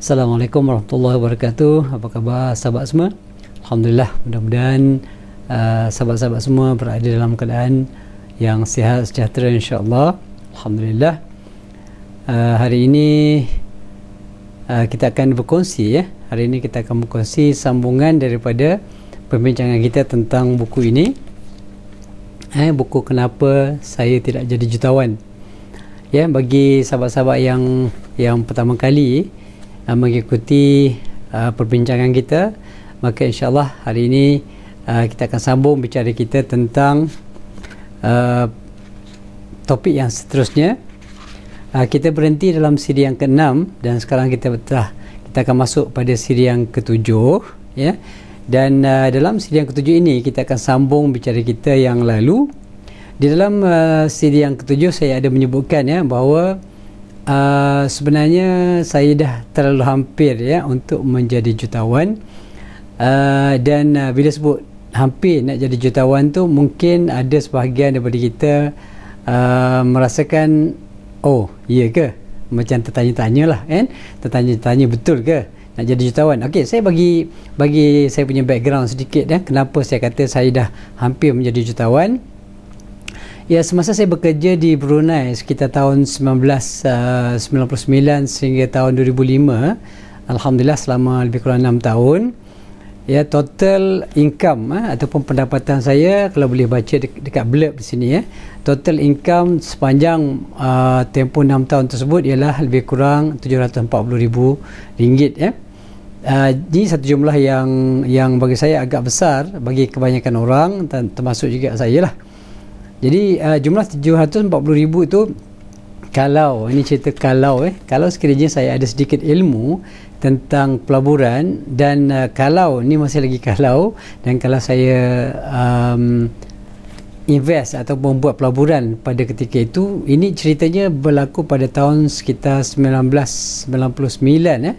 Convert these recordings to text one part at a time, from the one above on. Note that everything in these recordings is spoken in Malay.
Assalamualaikum warahmatullahi wabarakatuh. Apa khabar sahabat semua? Alhamdulillah, mudah-mudahan uh, sahabat-sahabat semua berada dalam keadaan yang sihat sejahtera Insyaallah. Alhamdulillah. Uh, hari ini uh, kita akan berkongsi ya. Hari ini kita akan berkongsi sambungan daripada pembincangan kita tentang buku ini. Eh, buku kenapa saya tidak jadi jutawan. Ya, bagi sahabat-sahabat yang yang pertama kali uh, mengikuti uh, perbincangan kita maka insyaallah hari ini uh, kita akan sambung bicara kita tentang uh, topik yang seterusnya uh, kita berhenti dalam siri yang ke-6 dan sekarang kita telah kita akan masuk pada siri yang ke-7 ya dan uh, dalam siri yang ketujuh ini kita akan sambung bicara kita yang lalu. Di dalam uh, siri yang ketujuh saya ada menyebutkan ya bahawa Ah, sebenarnya saya dah terlalu hampir ya untuk menjadi jutawan uh, dan uh, bila sebut hampir nak jadi jutawan tu mungkin ada sebahagian daripada kita uh, merasakan oh iya ke macam tertanya-tanya lah kan tertanya-tanya betul ke nak jadi jutawan okey saya bagi bagi saya punya background sedikit ya kenapa saya kata saya dah hampir menjadi jutawan Ya semasa saya bekerja di Brunei sekitar tahun 1999 uh, sehingga tahun 2005 Alhamdulillah selama lebih kurang 6 tahun Ya total income eh, ataupun pendapatan saya kalau boleh baca de- dekat blurb di sini ya eh, total income sepanjang uh, tempoh 6 tahun tersebut ialah lebih kurang 740,000 ringgit ya. Eh. Uh, ini satu jumlah yang yang bagi saya agak besar bagi kebanyakan orang termasuk juga saya lah. Jadi uh, jumlah 740 ribu tu kalau ini cerita kalau eh kalau sekiranya saya ada sedikit ilmu tentang pelaburan dan uh, kalau ni masih lagi kalau dan kalau saya um, invest atau membuat pelaburan pada ketika itu ini ceritanya berlaku pada tahun sekitar 1999 eh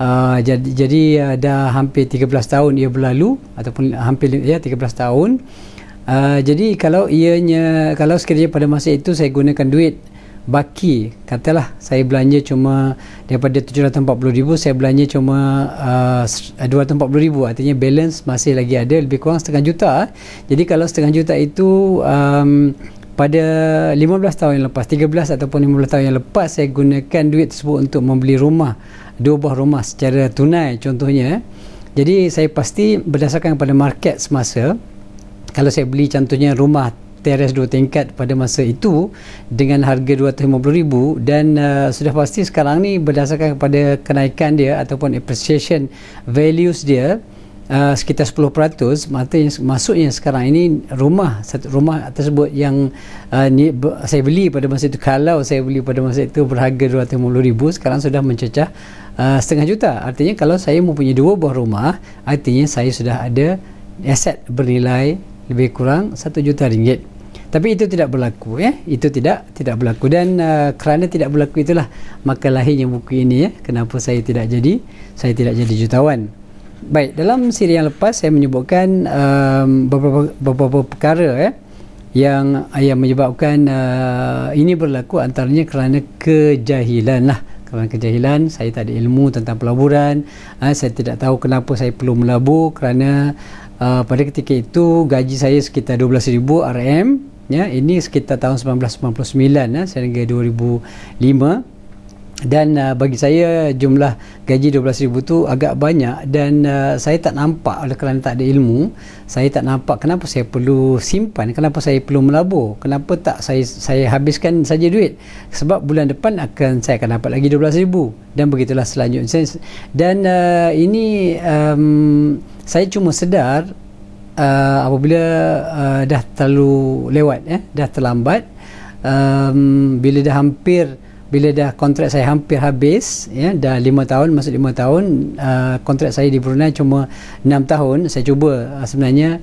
Uh, jadi jadi uh, dah hampir 13 tahun ia berlalu ataupun hampir ya 13 tahun Ah, jadi kalau ianya kalau sekiranya pada masa itu saya gunakan duit baki katalah saya belanja cuma daripada ribu, saya belanja cuma uh, ribu, artinya balance masih lagi ada lebih kurang setengah juta jadi kalau setengah juta itu um, pada 15 tahun yang lepas 13 ataupun 15 tahun yang lepas saya gunakan duit tersebut untuk membeli rumah dua buah rumah secara tunai contohnya eh. jadi saya pasti berdasarkan pada market semasa kalau saya beli contohnya rumah teres dua tingkat pada masa itu dengan harga RM250,000 dan uh, sudah pasti sekarang ni berdasarkan kepada kenaikan dia ataupun appreciation values dia Uh, sekitar 10% maksudnya maksudnya sekarang ini rumah satu rumah tersebut yang uh, ni, saya beli pada masa itu kalau saya beli pada masa itu berharga 250,000 sekarang sudah mencecah uh, setengah juta artinya kalau saya mempunyai dua buah rumah artinya saya sudah ada aset bernilai lebih kurang 1 juta ringgit tapi itu tidak berlaku ya itu tidak tidak berlaku dan uh, kerana tidak berlaku itulah maka lahirnya buku ini ya kenapa saya tidak jadi saya tidak jadi jutawan baik dalam siri yang lepas saya menyebutkan um, beberapa, beberapa perkara ya yang yang menyebabkan uh, ini berlaku antaranya kerana kejahilan lah kerana kejahilan saya tak ada ilmu tentang pelaburan ha, saya tidak tahu kenapa saya perlu melabur kerana uh, pada ketika itu gaji saya sekitar 12000 RM ya ini sekitar tahun 1999 ya ah, sehingga 2005 dan uh, bagi saya jumlah gaji 12000 tu agak banyak dan uh, saya tak nampak oleh kerana tak ada ilmu saya tak nampak kenapa saya perlu simpan kenapa saya perlu melabur kenapa tak saya saya habiskan saja duit sebab bulan depan akan saya akan dapat lagi 12000 dan begitulah selanjutnya dan uh, ini um, saya cuma sedar uh, apabila uh, dah terlalu lewat ya eh, dah terlambat um, bila dah hampir bila dah kontrak saya hampir habis ya dah 5 tahun masuk 5 tahun uh, kontrak saya di Brunei cuma 6 tahun saya cuba uh, sebenarnya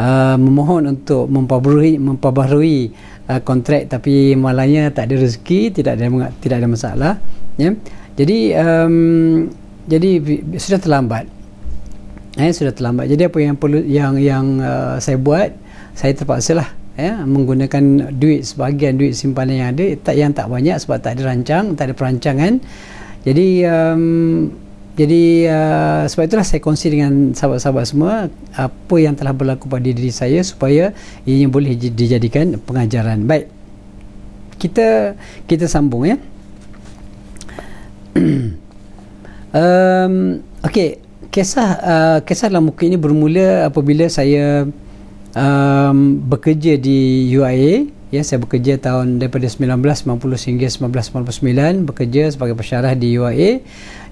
uh, memohon untuk memperbaharui memperbarui uh, kontrak tapi malanya tak ada rezeki tidak ada tidak ada masalah ya jadi um, jadi sudah terlambat eh sudah terlambat jadi apa yang perlu yang yang uh, saya buat saya terpaksa lah ya menggunakan duit sebahagian duit simpanan yang ada tak yang tak banyak sebab tak ada rancang tak ada perancangan jadi um, jadi uh, sebab itulah saya kongsi dengan sahabat-sahabat semua apa yang telah berlaku pada diri saya supaya ianya boleh dijadikan pengajaran baik kita kita sambung ya um, okey kisah uh, kisah dalam muka ini bermula apabila saya um, bekerja di UIA ya saya bekerja tahun daripada 1990 sehingga 1999 bekerja sebagai pesyarah di UIA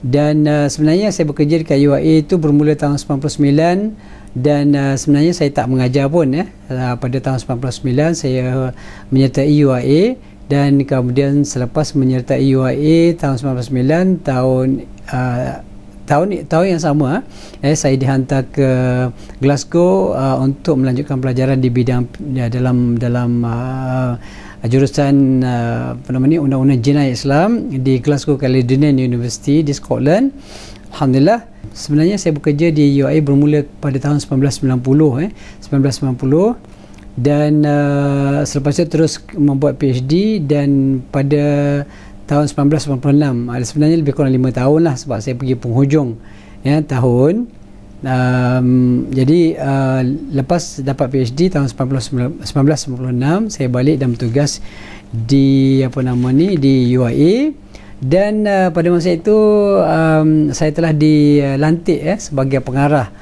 dan uh, sebenarnya saya bekerja di UIA itu bermula tahun 1999 dan uh, sebenarnya saya tak mengajar pun ya. Eh. Uh, pada tahun 1999 saya menyertai UIA dan kemudian selepas menyertai UIA tahun 1999 tahun eh, tahun tahun yang sama eh, eh saya dihantar ke Glasgow uh, untuk melanjutkan pelajaran di bidang ya, dalam dalam uh, jurusan apa uh, nama ni undang-undang jenayah Islam di Glasgow Caledonian University di Scotland alhamdulillah sebenarnya saya bekerja di UAE bermula pada tahun 1990 eh 1990 dan uh, selepas itu terus membuat PhD dan pada tahun 1986 ada ah, sebenarnya lebih kurang 5 tahun lah sebab saya pergi penghujung ya tahun um, jadi uh, lepas dapat PhD tahun 1999, 1996 saya balik dan bertugas di apa nama ni di UAE dan uh, pada masa itu um, saya telah dilantik ya sebagai pengarah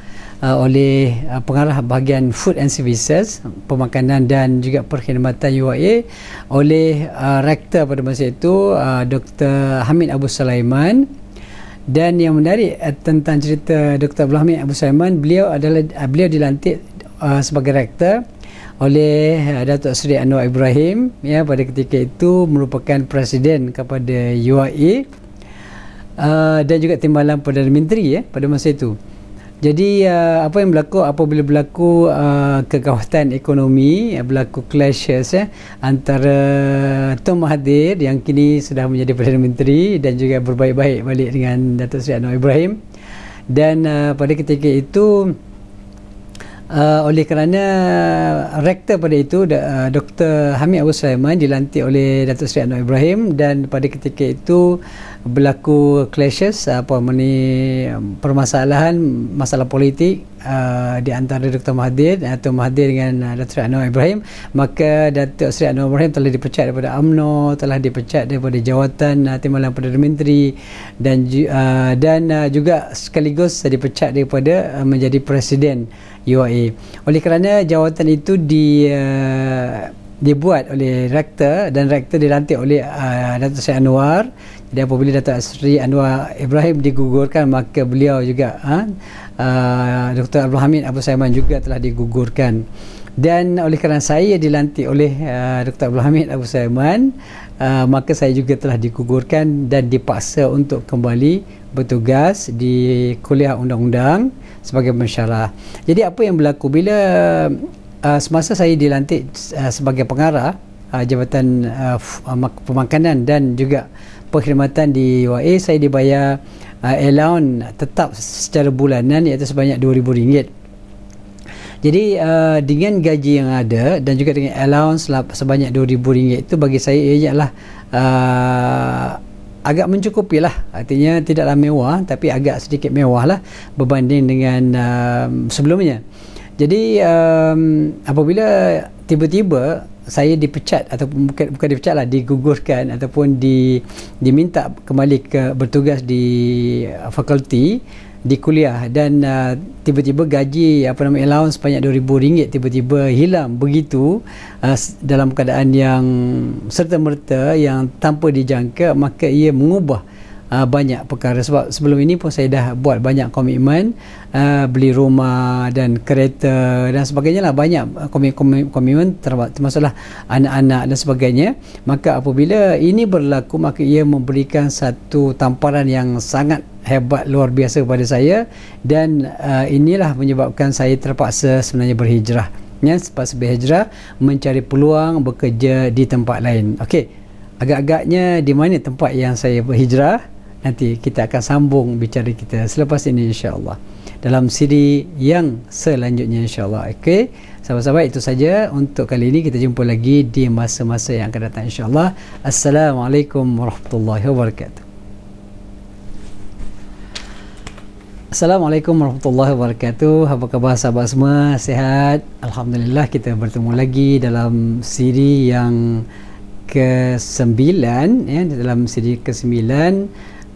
uh, oleh uh, pengarah bahagian food and services pemakanan dan juga perkhidmatan UAE oleh uh, rektor pada masa itu uh, Dr. Hamid Abu Sulaiman dan yang menarik uh, tentang cerita Dr. Abdul Hamid Abu Sulaiman beliau adalah uh, beliau dilantik uh, sebagai rektor oleh uh, Datuk Seri Anwar Ibrahim ya pada ketika itu merupakan presiden kepada UAE uh, dan juga timbalan Perdana Menteri ya pada masa itu. Jadi uh, apa yang berlaku apabila berlaku uh, kekawasan ekonomi uh, berlaku clashes eh, antara Tun Mahathir yang kini sudah menjadi Perdana Menteri dan juga berbaik-baik balik dengan Datuk Seri Anwar Ibrahim dan uh, pada ketika itu uh, oleh kerana rektor pada itu Dr. Uh, Hamid Abu Sulaiman dilantik oleh Datuk Seri Anwar Ibrahim dan pada ketika itu berlaku clashes eh, apa meni um, permasalahan masalah politik uh, di antara Dr Mahathir eh, atau Mahathir dengan uh, Seri Anwar Ibrahim maka Datuk Seri Anwar Ibrahim telah dipecat daripada AMNO, telah dipecat daripada jawatan uh, timbalan perdana menteri dan uh, dan uh, juga sekaligus dipecat daripada uh, menjadi presiden UAE oleh kerana jawatan itu di uh, dibuat oleh rektor dan rektor dilantik oleh uh, Datuk Seri Anwar dan apabila Datuk Sri Anwar Ibrahim digugurkan maka beliau juga ha? uh, Dr. Abdul Hamid Abu Saiman juga telah digugurkan dan oleh kerana saya dilantik oleh uh, Dr. Abdul Hamid Abu Saiman uh, maka saya juga telah digugurkan dan dipaksa untuk kembali bertugas di kuliah undang-undang sebagai pensyarah jadi apa yang berlaku bila uh, semasa saya dilantik uh, sebagai pengarah uh, Jabatan uh, uh Pemakanan dan juga perkhidmatan di UAE saya dibayar uh, allowance tetap secara bulanan iaitu sebanyak rm ringgit. Jadi uh, dengan gaji yang ada dan juga dengan allowance lah sebanyak rm ringgit itu bagi saya ianya adalah uh, agak mencukupi lah artinya tidaklah mewah tapi agak sedikit mewah lah berbanding dengan um, sebelumnya jadi um, apabila tiba-tiba saya dipecat ataupun bukan bukan dipecat lah digugurkan ataupun di diminta kembali ke bertugas di uh, fakulti di kuliah dan uh, tiba-tiba gaji apa nama allowance sebanyak RM2000 tiba-tiba hilang begitu uh, dalam keadaan yang serta-merta yang tanpa dijangka maka ia mengubah uh, banyak perkara sebab sebelum ini pun saya dah buat banyak komitmen uh, beli rumah dan kereta dan sebagainya lah banyak ah, komitmen termasuklah anak-anak dan sebagainya maka apabila ini berlaku maka ia memberikan satu tamparan yang sangat hebat luar biasa kepada saya dan uh, inilah menyebabkan saya terpaksa sebenarnya berhijrah ya sebab berhijrah mencari peluang bekerja di tempat lain okey agak-agaknya di mana tempat yang saya berhijrah nanti kita akan sambung bicara kita selepas ini insya Allah dalam siri yang selanjutnya insya Allah. ok sahabat-sahabat itu saja untuk kali ini kita jumpa lagi di masa-masa yang akan datang Allah. Assalamualaikum Warahmatullahi Wabarakatuh Assalamualaikum warahmatullahi wabarakatuh. Apa khabar sahabat semua? Sehat? Alhamdulillah kita bertemu lagi dalam siri yang ke-9 ya dalam siri ke-9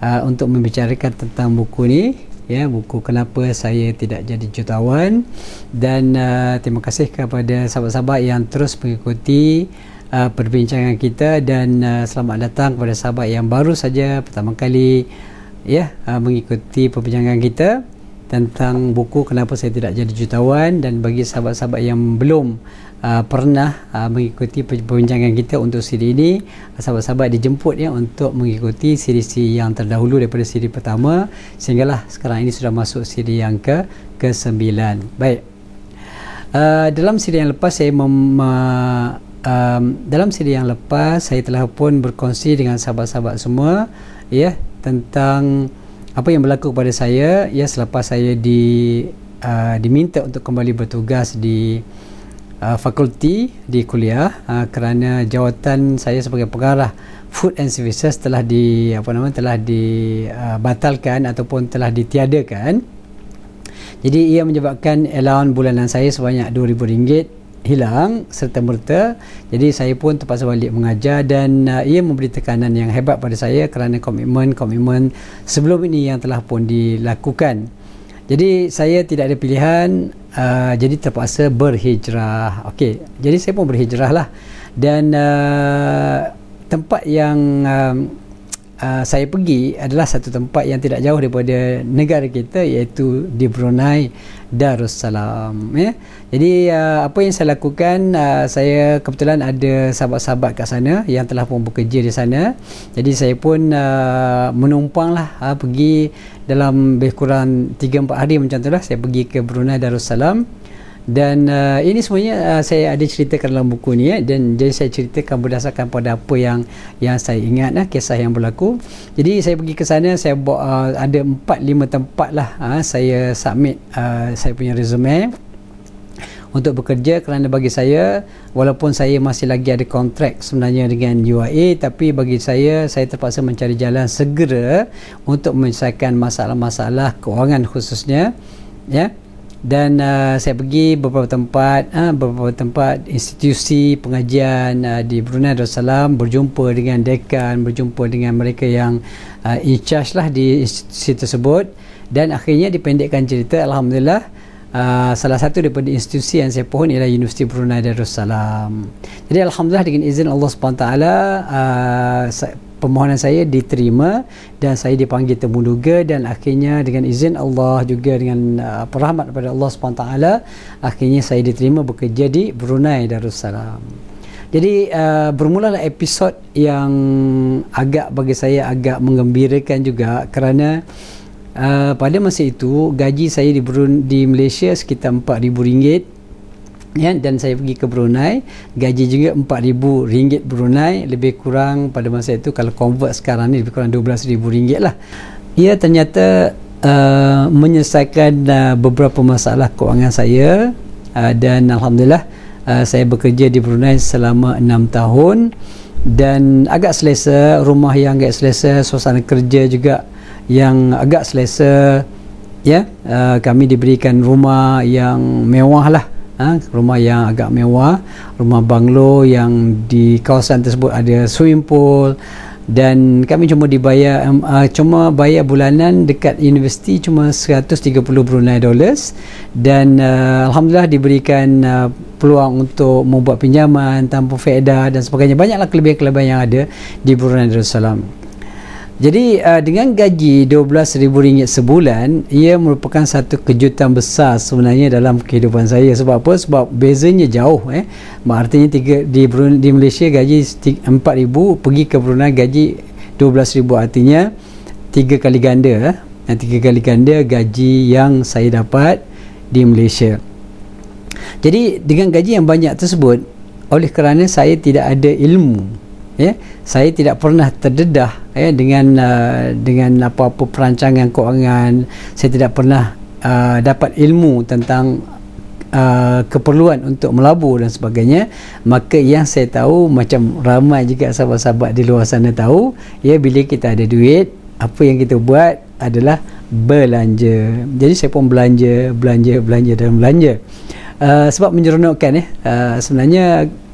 uh, untuk membicarakan tentang buku ni ya buku kenapa saya tidak jadi jutawan dan uh, terima kasih kepada sahabat-sahabat yang terus mengikuti uh, perbincangan kita dan uh, selamat datang kepada sahabat yang baru saja pertama kali ya uh, mengikuti perbincangan kita tentang buku kenapa saya tidak jadi jutawan dan bagi sahabat-sahabat yang belum uh, pernah uh, mengikuti perbincangan kita untuk siri ini uh, sahabat-sahabat dijemput ya untuk mengikuti siri-siri yang terdahulu daripada siri pertama sehinggalah sekarang ini sudah masuk siri yang ke ke sembilan baik uh, dalam siri yang lepas saya mem, uh, Um, dalam siri yang lepas saya telah pun berkongsi dengan sahabat-sahabat semua ya tentang apa yang berlaku kepada saya ya selepas saya di uh, diminta untuk kembali bertugas di uh, fakulti di kuliah uh, kerana jawatan saya sebagai pengarah food and services telah di apa nama telah dibatalkan uh, ataupun telah ditiadakan jadi ia menyebabkan allowance bulanan saya sebanyak RM2000 hilang serta merta jadi saya pun terpaksa balik mengajar dan uh, ia memberi tekanan yang hebat pada saya kerana komitmen-komitmen sebelum ini yang telah pun dilakukan jadi saya tidak ada pilihan uh, jadi terpaksa berhijrah okey jadi saya pun berhijrah lah dan uh, tempat yang uh, uh, saya pergi adalah satu tempat yang tidak jauh daripada negara kita iaitu di Brunei Darussalam ya. Jadi uh, apa yang saya lakukan uh, saya kebetulan ada sahabat-sahabat kat sana yang telah pun bekerja di sana. Jadi saya pun uh, menumpanglah uh, pergi dalam lebih kurang 3 4 hari macam itulah saya pergi ke Brunei Darussalam dan uh, ini semuanya uh, saya ada ceritakan dalam buku ni eh. dan jadi saya ceritakan berdasarkan pada apa yang yang saya ingat eh, kisah yang berlaku jadi saya pergi ke sana saya uh, ada 4 5 tempat lah uh, saya submit uh, saya punya resume untuk bekerja kerana bagi saya walaupun saya masih lagi ada kontrak sebenarnya dengan UAE tapi bagi saya saya terpaksa mencari jalan segera untuk menyelesaikan masalah-masalah kewangan khususnya ya dan uh, saya pergi beberapa tempat uh, beberapa tempat institusi pengajian uh, di Brunei Darussalam berjumpa dengan dekan berjumpa dengan mereka yang uh, in charge lah di institusi tersebut dan akhirnya dipendekkan cerita alhamdulillah Uh, salah satu daripada institusi yang saya pohon ialah Universiti Brunei Darussalam. Jadi alhamdulillah dengan izin Allah Subhanahu uh, taala permohonan saya diterima dan saya dipanggil temuduga dan akhirnya dengan izin Allah juga dengan uh, rahmat kepada Allah SWT akhirnya saya diterima bekerja di Brunei Darussalam jadi uh, bermulalah episod yang agak bagi saya agak mengembirakan juga kerana uh, pada masa itu gaji saya di, Brun- di Malaysia sekitar RM4,000 ya dan saya pergi ke Brunei gaji juga 4000 ringgit Brunei lebih kurang pada masa itu kalau convert sekarang ni lebih kurang 12000 ringgit lah Ia ya, ternyata uh, menyelesaikan uh, beberapa masalah kewangan saya uh, dan alhamdulillah uh, saya bekerja di Brunei selama 6 tahun dan agak selesa rumah yang agak selesa suasana kerja juga yang agak selesa ya uh, kami diberikan rumah yang mewah lah Ha, rumah yang agak mewah, rumah banglo yang di kawasan tersebut ada swimming pool dan kami cuma dibayar uh, cuma bayar bulanan dekat universiti cuma 130 Brunei dollars dan uh, alhamdulillah diberikan uh, peluang untuk membuat pinjaman tanpa faedah dan sebagainya banyaklah kelebihan-kelebihan yang ada di Brunei Darussalam jadi uh, dengan gaji RM12,000 sebulan Ia merupakan satu kejutan besar sebenarnya dalam kehidupan saya Sebab apa? Sebab bezanya jauh eh. Artinya tiga, di, Brunei, di Malaysia gaji RM4,000 Pergi ke Brunei gaji RM12,000 Artinya tiga kali ganda eh. Tiga kali ganda gaji yang saya dapat di Malaysia Jadi dengan gaji yang banyak tersebut Oleh kerana saya tidak ada ilmu ya saya tidak pernah terdedah ya dengan uh, dengan apa-apa perancangan kewangan saya tidak pernah uh, dapat ilmu tentang Uh, keperluan untuk melabur dan sebagainya maka yang saya tahu macam ramai juga sahabat-sahabat di luar sana tahu ya bila kita ada duit apa yang kita buat adalah belanja jadi saya pun belanja belanja belanja dan belanja Eh, sebab menyeronokkan ya. Uh, eh. eh, sebenarnya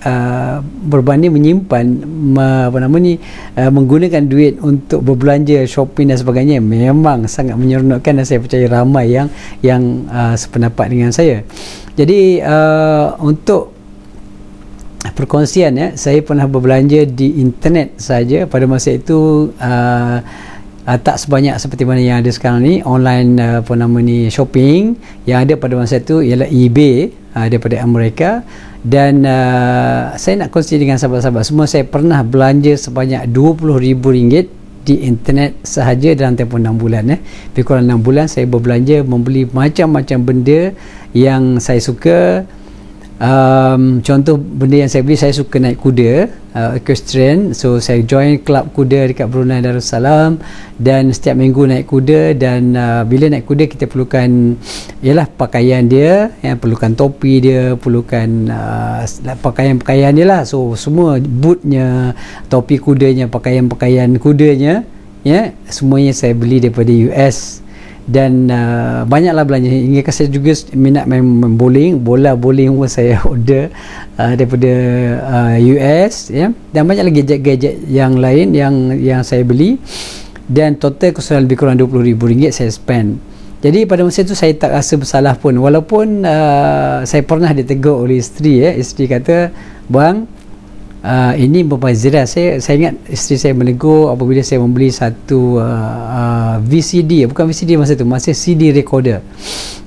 uh, berbanding menyimpan me, apa nama ni uh, menggunakan duit untuk berbelanja shopping dan sebagainya memang sangat menyeronokkan dan saya percaya ramai yang yang uh, sependapat dengan saya. Jadi uh, untuk perkongsian ya, saya pernah berbelanja di internet saja pada masa itu uh, uh, tak sebanyak seperti mana yang ada sekarang ni online uh, apa nama ni shopping yang ada pada masa itu ialah eBay uh, daripada Amerika dan uh, saya nak kongsi dengan sahabat-sahabat semua saya pernah belanja sebanyak rm ringgit di internet sahaja dalam tempoh 6 bulan eh. lebih kurang 6 bulan saya berbelanja membeli macam-macam benda yang saya suka um, contoh benda yang saya beli saya suka naik kuda uh, equestrian so saya join club kuda dekat Brunei Darussalam dan setiap minggu naik kuda dan uh, bila naik kuda kita perlukan ialah pakaian dia yang eh, perlukan topi dia perlukan uh, lah, pakaian-pakaian dia lah so semua bootnya topi kudanya pakaian-pakaian kudanya ya yeah, semuanya saya beli daripada US dan uh, banyaklah belanja hingga kan saya juga minat main, main bowling bola bowling pun saya order uh, daripada uh, US ya yeah. dan banyak lagi gadget-gadget yang lain yang yang saya beli dan total kosong lebih kurang RM20,000 saya spend jadi pada masa itu saya tak rasa bersalah pun walaupun uh, saya pernah ditegur oleh isteri ya yeah. isteri kata bang uh, ini perempuan Zira saya saya ingat isteri saya menegur apabila saya membeli satu uh, ah, uh, ah, VCD bukan VCD masa itu, masa CD recorder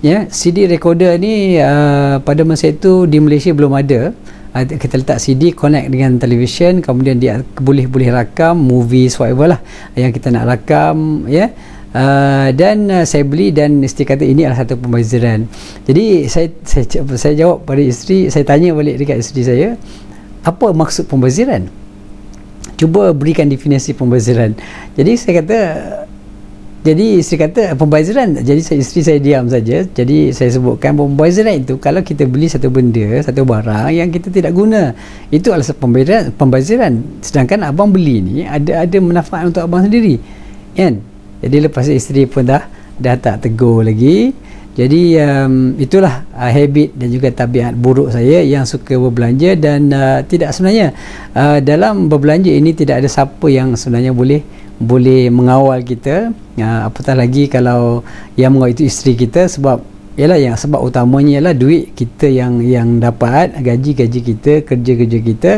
ya yeah? CD recorder ni uh, pada masa itu di Malaysia belum ada kita letak CD connect dengan television kemudian dia boleh-boleh rakam movie whatever lah yang kita nak rakam ya yeah? Uh, dan uh, saya beli dan isteri kata ini adalah satu pembaziran jadi saya, saya saya jawab pada isteri saya tanya balik dekat isteri saya apa maksud pembaziran cuba berikan definisi pembaziran jadi saya kata jadi isteri kata pembaziran jadi saya isteri saya diam saja jadi saya sebutkan pembaziran itu kalau kita beli satu benda satu barang yang kita tidak guna itu alasan pembaziran pembaziran sedangkan abang beli ni ada ada manfaat untuk abang sendiri kan jadi lepas itu isteri pun dah dah tak tegur lagi jadi um, itulah uh, habit dan juga tabiat buruk saya yang suka berbelanja dan uh, tidak sebenarnya uh, dalam berbelanja ini tidak ada siapa yang sebenarnya boleh boleh mengawal kita uh, apatah lagi kalau yang mengawal itu isteri kita sebab ialah yang sebab utamanya ialah duit kita yang yang dapat gaji-gaji kita kerja-kerja kita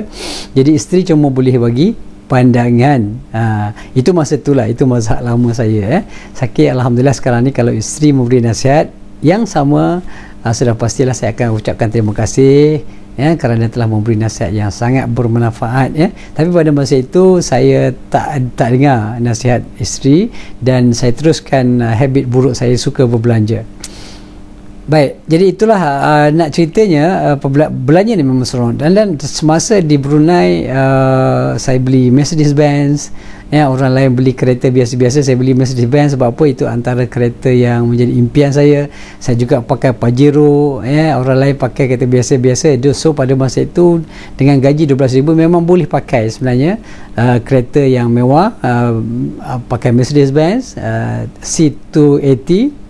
jadi isteri cuma boleh bagi pandangan ha, itu masa itulah itu mazhab lama saya eh. sakit Alhamdulillah sekarang ni kalau isteri memberi nasihat yang sama uh, sudah pastilah saya akan ucapkan terima kasih ya kerana telah memberi nasihat yang sangat bermanfaat ya tapi pada masa itu saya tak tak dengar nasihat isteri dan saya teruskan uh, habit buruk saya suka berbelanja Baik, jadi itulah uh, nak ceritanya uh, belanja ni memang seronok. Dan dan semasa di Brunei uh, saya beli Mercedes Benz, ya orang lain beli kereta biasa-biasa, saya beli Mercedes Benz sebab apa? Itu antara kereta yang menjadi impian saya. Saya juga pakai Pajero, ya orang lain pakai kereta biasa-biasa. So pada masa itu dengan gaji 12,000 memang boleh pakai sebenarnya uh, kereta yang mewah, uh, pakai Mercedes Benz uh, C280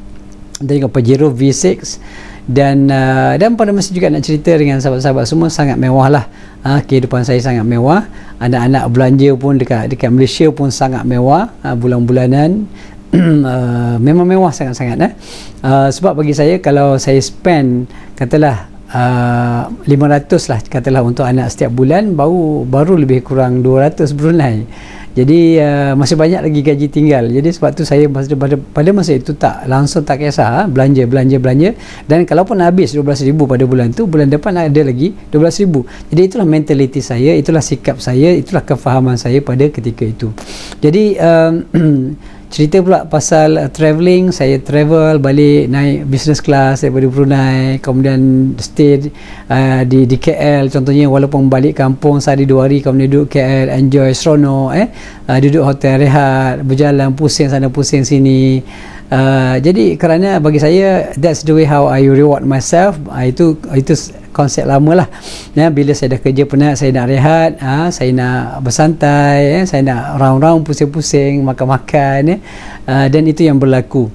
dan juga Pajero V6 dan uh, dan pada masa juga nak cerita dengan sahabat-sahabat semua sangat mewah lah uh, kehidupan saya sangat mewah anak-anak belanja pun dekat dekat Malaysia pun sangat mewah uh, bulan-bulanan uh, memang mewah sangat-sangat eh. Uh, sebab bagi saya kalau saya spend katalah uh, 500 lah katalah untuk anak setiap bulan baru baru lebih kurang 200 Brunei jadi uh, masih banyak lagi gaji tinggal jadi sebab tu saya pada, pada, pada masa itu tak langsung tak kisah ah, belanja belanja belanja dan kalau pun habis 12000 pada bulan tu bulan depan ada lagi 12000 jadi itulah mentaliti saya itulah sikap saya itulah kefahaman saya pada ketika itu jadi um, cerita pula pasal uh, travelling saya travel balik naik business class saya pergi Brunei kemudian stay uh, di di KL contohnya walaupun balik kampung saya di dua hari kemudian duduk KL enjoy seronok eh uh, duduk hotel rehat berjalan pusing sana pusing sini Uh, jadi kerana bagi saya that's the way how I reward myself uh, itu itu konsep lama lah ya, bila saya dah kerja penat saya nak rehat ha, saya nak bersantai ya, saya nak round-round pusing-pusing makan-makan ya, uh, dan itu yang berlaku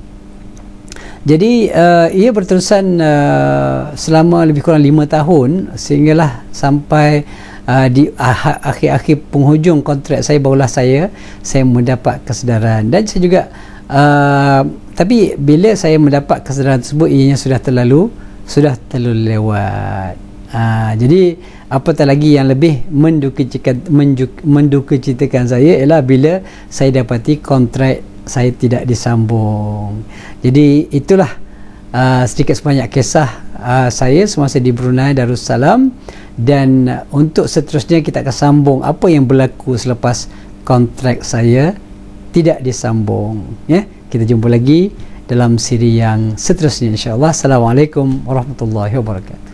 jadi uh, ia berterusan uh, selama lebih kurang 5 tahun sehinggalah sampai uh, di akhir-akhir penghujung kontrak saya barulah saya saya mendapat kesedaran dan saya juga Uh, tapi bila saya mendapat kesedaran tersebut ianya sudah terlalu sudah terlalu lewat ha, jadi apatah lagi yang lebih mendukacitakan mendukacitakan saya ialah bila saya dapati kontrak saya tidak disambung jadi itulah Uh, sedikit sebanyak kisah uh, saya semasa di Brunei Darussalam dan uh, untuk seterusnya kita akan sambung apa yang berlaku selepas kontrak saya tidak disambung ya yeah? kita jumpa lagi dalam siri yang seterusnya insyaallah assalamualaikum warahmatullahi wabarakatuh